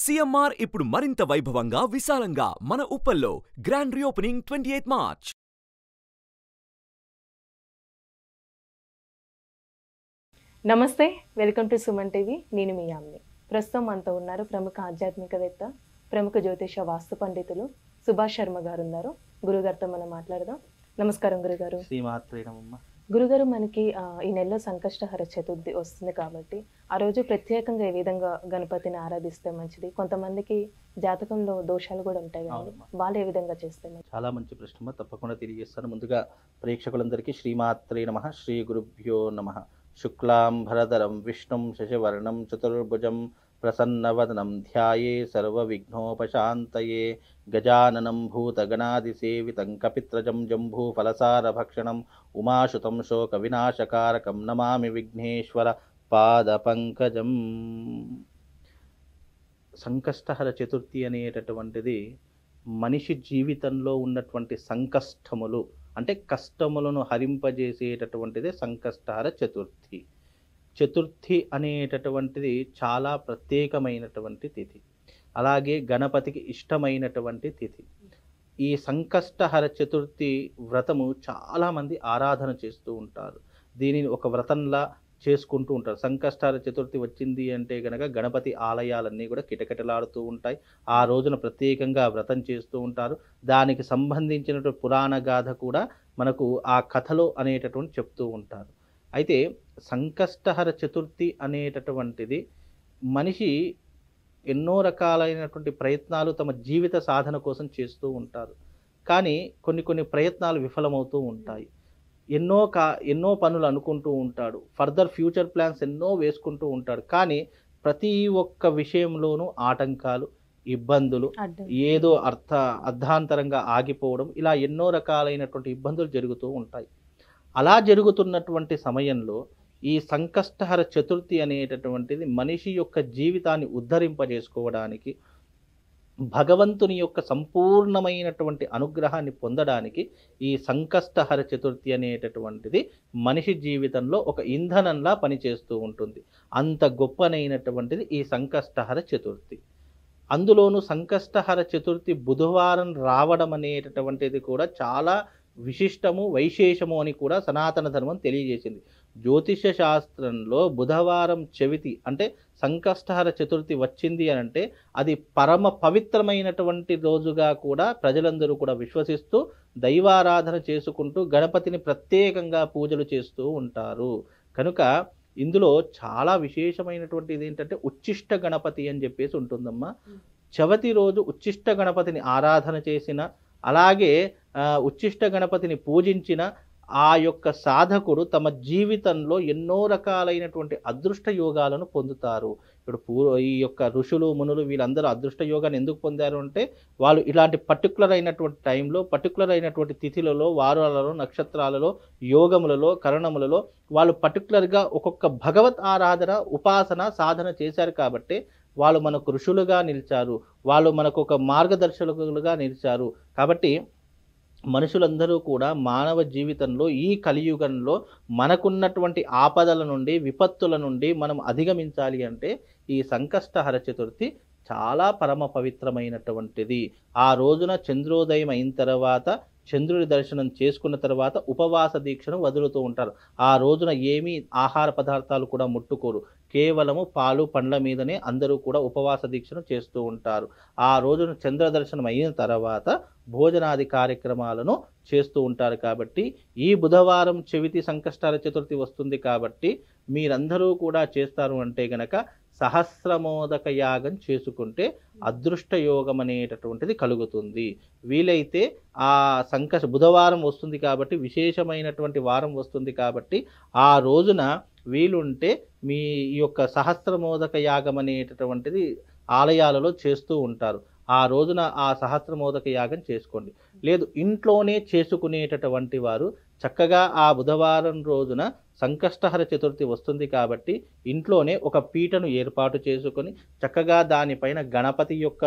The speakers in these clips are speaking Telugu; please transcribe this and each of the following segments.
సిఎంఆర్ ఇప్పుడు మరింత వైభవంగా విశాలంగా మన ఉప్పల్లో grand reopening twenty eighth March నమస్తే వెల్కమ్ టు సుమన్ టీవీ నేను మీ యామిని ప్రస్తుతం మనతో ఉన్నారు ప్రముఖ ఆధ్యాత్మికవేత్త ప్రముఖ జ్యోతిష వాస్తు పండితులు సుభాష్ శర్మ గారు ఉన్నారు గురుగారితో మనం మాట్లాడదాం నమస్కారం గురుగారు శ్రీమాత్రేనమ్మ గురుగారు మనకి ఈ నెలలో సంకష్టహర చతుర్థి వస్తుంది కాబట్టి ఆ రోజు ప్రత్యేకంగా ఏ విధంగా గణపతిని ఆరాధిస్తే మంచిది కొంతమందికి జాతకంలో దోషాలు కూడా ఉంటాయి వాళ్ళు ఏ విధంగా చేస్తే చాలా మంచి ప్రశ్న తప్పకుండా తెలియజేస్తాను ముందుగా ప్రేక్షకులందరికీ శ్రీమాత్రే నమ శ్రీ గురుభ్యో నమ శుక్లాం భరధరం విష్ణుం శశివర్ణం చతుర్భుజం ప్రసన్నవదనం ధ్యాయే సర్వవిఘ్నోపశాంతయే గజాననం భూతగణాదిసేవితం కపిత్రజం భక్షణం ఉమాశుతం వినాశకారకం నమామి విఘ్నేశ్వర పాదపంకజం సంకష్టహర చతుర్థి అనేటటువంటిది మనిషి జీవితంలో ఉన్నటువంటి సంకష్టములు అంటే కష్టములను హరింపజేసేటటువంటిది సంకష్టహర చతుర్థి చతుర్థి అనేటటువంటిది చాలా ప్రత్యేకమైనటువంటి తిథి అలాగే గణపతికి ఇష్టమైనటువంటి తిథి ఈ సంకష్టహర చతుర్థి వ్రతము చాలామంది ఆరాధన చేస్తూ ఉంటారు దీనిని ఒక వ్రతంలా చేసుకుంటూ ఉంటారు సంకష్టహర చతుర్థి వచ్చింది అంటే కనుక గణపతి ఆలయాలన్నీ కూడా కిటకిటలాడుతూ ఉంటాయి ఆ రోజున ప్రత్యేకంగా వ్రతం చేస్తూ ఉంటారు దానికి సంబంధించినటువంటి పురాణ గాథ కూడా మనకు ఆ కథలో అనేటటువంటి చెప్తూ ఉంటారు అయితే సంకష్టహర చతుర్థి అనేటటువంటిది మనిషి ఎన్నో రకాలైనటువంటి ప్రయత్నాలు తమ జీవిత సాధన కోసం చేస్తూ ఉంటారు కానీ కొన్ని కొన్ని ప్రయత్నాలు విఫలమవుతూ ఉంటాయి ఎన్నో కా ఎన్నో పనులు అనుకుంటూ ఉంటాడు ఫర్దర్ ఫ్యూచర్ ప్లాన్స్ ఎన్నో వేసుకుంటూ ఉంటాడు కానీ ప్రతి ఒక్క విషయంలోనూ ఆటంకాలు ఇబ్బందులు ఏదో అర్థ అర్ధాంతరంగా ఆగిపోవడం ఇలా ఎన్నో రకాలైనటువంటి ఇబ్బందులు జరుగుతూ ఉంటాయి అలా జరుగుతున్నటువంటి సమయంలో ఈ సంకష్టహర చతుర్థి అనేటటువంటిది మనిషి యొక్క జీవితాన్ని ఉద్ధరింపజేసుకోవడానికి భగవంతుని యొక్క సంపూర్ణమైనటువంటి అనుగ్రహాన్ని పొందడానికి ఈ సంకష్టహర చతుర్థి అనేటటువంటిది మనిషి జీవితంలో ఒక ఇంధనంలా పనిచేస్తూ ఉంటుంది అంత గొప్పనైనటువంటిది ఈ సంకష్టహర చతుర్థి అందులోనూ సంకష్టహర చతుర్థి బుధవారం రావడం అనేటటువంటిది కూడా చాలా విశిష్టము వైశేషము అని కూడా సనాతన ధర్మం తెలియజేసింది జ్యోతిష్య శాస్త్రంలో బుధవారం చవితి అంటే సంకష్టహర చతుర్థి వచ్చింది అని అంటే అది పరమ పవిత్రమైనటువంటి రోజుగా కూడా ప్రజలందరూ కూడా విశ్వసిస్తూ దైవారాధన చేసుకుంటూ గణపతిని ప్రత్యేకంగా పూజలు చేస్తూ ఉంటారు కనుక ఇందులో చాలా విశేషమైనటువంటిది ఏంటంటే ఉచ్చిష్ట గణపతి అని చెప్పేసి ఉంటుందమ్మా చవతి రోజు ఉచ్చిష్ట గణపతిని ఆరాధన చేసిన అలాగే ఉచ్చిష్ట గణపతిని పూజించిన ఆ యొక్క సాధకుడు తమ జీవితంలో ఎన్నో రకాలైనటువంటి అదృష్ట యోగాలను పొందుతారు ఇప్పుడు పూర్వ ఈ యొక్క ఋషులు మునులు వీళ్ళందరూ అదృష్ట యోగాన్ని ఎందుకు పొందారు అంటే వాళ్ళు ఇలాంటి పర్టికులర్ అయినటువంటి టైంలో పర్టికులర్ అయినటువంటి తిథిలలో వారాలలో నక్షత్రాలలో యోగములలో కరణములలో వాళ్ళు పర్టికులర్గా ఒక్కొక్క భగవత్ ఆరాధన ఉపాసన సాధన చేశారు కాబట్టి వాళ్ళు మనకు ఋషులుగా నిలిచారు వాళ్ళు మనకు ఒక మార్గదర్శకులుగా నిలిచారు కాబట్టి మనుషులందరూ కూడా మానవ జీవితంలో ఈ కలియుగంలో మనకున్నటువంటి ఆపదల నుండి విపత్తుల నుండి మనం అధిగమించాలి అంటే ఈ హర చతుర్థి చాలా పరమ పవిత్రమైనటువంటిది ఆ రోజున చంద్రోదయం అయిన తర్వాత చంద్రుడి దర్శనం చేసుకున్న తర్వాత ఉపవాస దీక్షను వదులుతూ ఉంటారు ఆ రోజున ఏమీ ఆహార పదార్థాలు కూడా ముట్టుకోరు కేవలము పాలు పండ్ల మీదనే అందరూ కూడా ఉపవాస దీక్షను చేస్తూ ఉంటారు ఆ రోజున చంద్ర దర్శనం అయిన తర్వాత భోజనాది కార్యక్రమాలను చేస్తూ ఉంటారు కాబట్టి ఈ బుధవారం చెవితి సంకష్టాల చతుర్థి వస్తుంది కాబట్టి మీరందరూ కూడా చేస్తారు అంటే గనక సహస్రమోదక యాగం చేసుకుంటే అదృష్ట యోగం అనేటటువంటిది కలుగుతుంది వీలైతే ఆ సంకష బుధవారం వస్తుంది కాబట్టి విశేషమైనటువంటి వారం వస్తుంది కాబట్టి ఆ రోజున వీలుంటే మీ యొక్క సహస్రమోదక యాగం అనేటటువంటిది ఆలయాలలో చేస్తూ ఉంటారు ఆ రోజున ఆ సహస్రమోదక యాగం చేసుకోండి లేదు ఇంట్లోనే చేసుకునేటటువంటి వారు చక్కగా ఆ బుధవారం రోజున సంకష్టహర చతుర్థి వస్తుంది కాబట్టి ఇంట్లోనే ఒక పీటను ఏర్పాటు చేసుకొని చక్కగా దానిపైన గణపతి యొక్క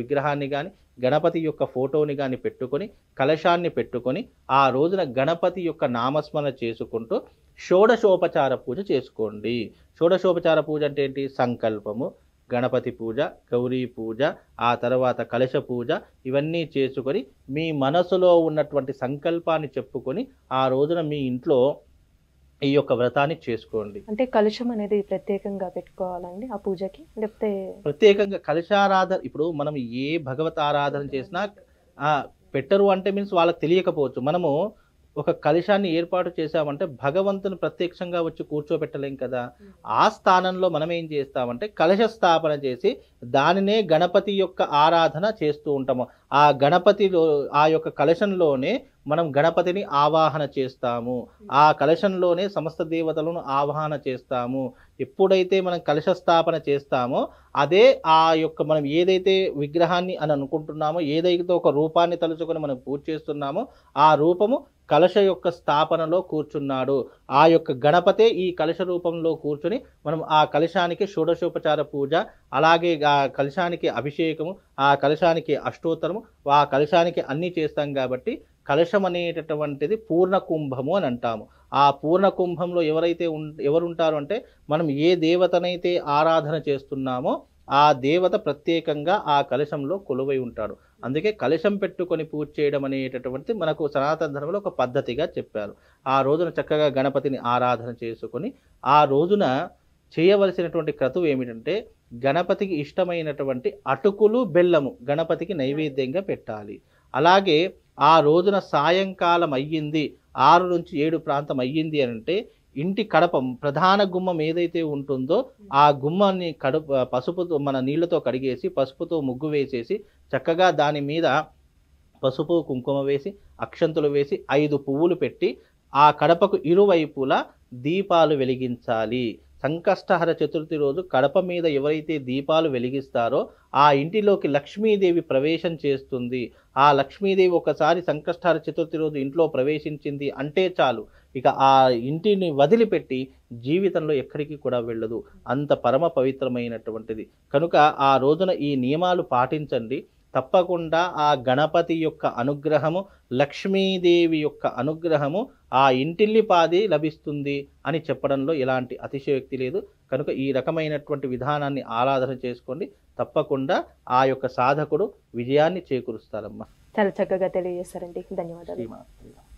విగ్రహాన్ని కానీ గణపతి యొక్క ఫోటోని కానీ పెట్టుకొని కలశాన్ని పెట్టుకొని ఆ రోజున గణపతి యొక్క నామస్మరణ చేసుకుంటూ షోడశోపచార పూజ చేసుకోండి షోడశోపచార పూజ అంటే ఏంటి సంకల్పము గణపతి పూజ గౌరీ పూజ ఆ తర్వాత కలశ పూజ ఇవన్నీ చేసుకొని మీ మనసులో ఉన్నటువంటి సంకల్పాన్ని చెప్పుకొని ఆ రోజున మీ ఇంట్లో ఈ యొక్క వ్రతాన్ని చేసుకోండి అంటే కలుషం అనేది ప్రత్యేకంగా పెట్టుకోవాలండి ఆ పూజకి లేకపోతే ప్రత్యేకంగా కలుషారాధన ఇప్పుడు మనం ఏ భగవత్ ఆరాధన చేసినా పెట్టరు అంటే మీన్స్ వాళ్ళకి తెలియకపోవచ్చు మనము ఒక కలిశాన్ని ఏర్పాటు చేశామంటే భగవంతుని ప్రత్యక్షంగా వచ్చి కూర్చోబెట్టలేం కదా ఆ స్థానంలో మనం ఏం చేస్తామంటే కలశ స్థాపన చేసి దానినే గణపతి యొక్క ఆరాధన చేస్తూ ఉంటాము ఆ గణపతిలో ఆ యొక్క కలశంలోనే మనం గణపతిని ఆవాహన చేస్తాము ఆ కలశంలోనే సమస్త దేవతలను ఆవాహన చేస్తాము ఎప్పుడైతే మనం కలశ స్థాపన చేస్తామో అదే ఆ యొక్క మనం ఏదైతే విగ్రహాన్ని అని అనుకుంటున్నామో ఏదైతే ఒక రూపాన్ని తలుచుకొని మనం పూజ చేస్తున్నామో ఆ రూపము కలశ యొక్క స్థాపనలో కూర్చున్నాడు ఆ యొక్క గణపతే ఈ కలశ రూపంలో కూర్చుని మనం ఆ కలశానికి షోడశోపచార పూజ అలాగే ఆ కలశానికి అభిషేకము ఆ కలశానికి అష్టోత్తరము ఆ కలశానికి అన్నీ చేస్తాం కాబట్టి కలశం అనేటటువంటిది పూర్ణ కుంభము అని అంటాము ఆ పూర్ణ కుంభంలో ఎవరైతే ఉం ఎవరుంటారు అంటే మనం ఏ దేవతనైతే ఆరాధన చేస్తున్నామో ఆ దేవత ప్రత్యేకంగా ఆ కలశంలో కొలువై ఉంటాడు అందుకే కలశం పెట్టుకొని పూజ చేయడం అనేటటువంటి మనకు సనాతన ధర్మంలో ఒక పద్ధతిగా చెప్పారు ఆ రోజున చక్కగా గణపతిని ఆరాధన చేసుకొని ఆ రోజున చేయవలసినటువంటి క్రతువు ఏమిటంటే గణపతికి ఇష్టమైనటువంటి అటుకులు బెల్లము గణపతికి నైవేద్యంగా పెట్టాలి అలాగే ఆ రోజున సాయంకాలం అయ్యింది ఆరు నుంచి ఏడు ప్రాంతం అయ్యింది అని అంటే ఇంటి కడప ప్రధాన గుమ్మం ఏదైతే ఉంటుందో ఆ గుమ్మాన్ని కడప పసుపుతో మన నీళ్లతో కడిగేసి పసుపుతో ముగ్గు వేసేసి చక్కగా దాని మీద పసుపు కుంకుమ వేసి అక్షంతులు వేసి ఐదు పువ్వులు పెట్టి ఆ కడపకు ఇరువైపులా దీపాలు వెలిగించాలి సంకష్టహర చతుర్థి రోజు కడప మీద ఎవరైతే దీపాలు వెలిగిస్తారో ఆ ఇంటిలోకి లక్ష్మీదేవి ప్రవేశం చేస్తుంది ఆ లక్ష్మీదేవి ఒకసారి సంకష్టహర చతుర్థి రోజు ఇంట్లో ప్రవేశించింది అంటే చాలు ఇక ఆ ఇంటిని వదిలిపెట్టి జీవితంలో ఎక్కడికి కూడా వెళ్ళదు అంత పరమ పవిత్రమైనటువంటిది కనుక ఆ రోజున ఈ నియమాలు పాటించండి తప్పకుండా ఆ గణపతి యొక్క అనుగ్రహము లక్ష్మీదేవి యొక్క అనుగ్రహము ఆ ఇంటిల్లి పాది లభిస్తుంది అని చెప్పడంలో ఎలాంటి అతిశయోక్తి లేదు కనుక ఈ రకమైనటువంటి విధానాన్ని ఆరాధన చేసుకోండి తప్పకుండా ఆ యొక్క సాధకుడు విజయాన్ని చేకూరుస్తారమ్మా చాలా చక్కగా తెలియజేస్తారండి ధన్యవాదాలు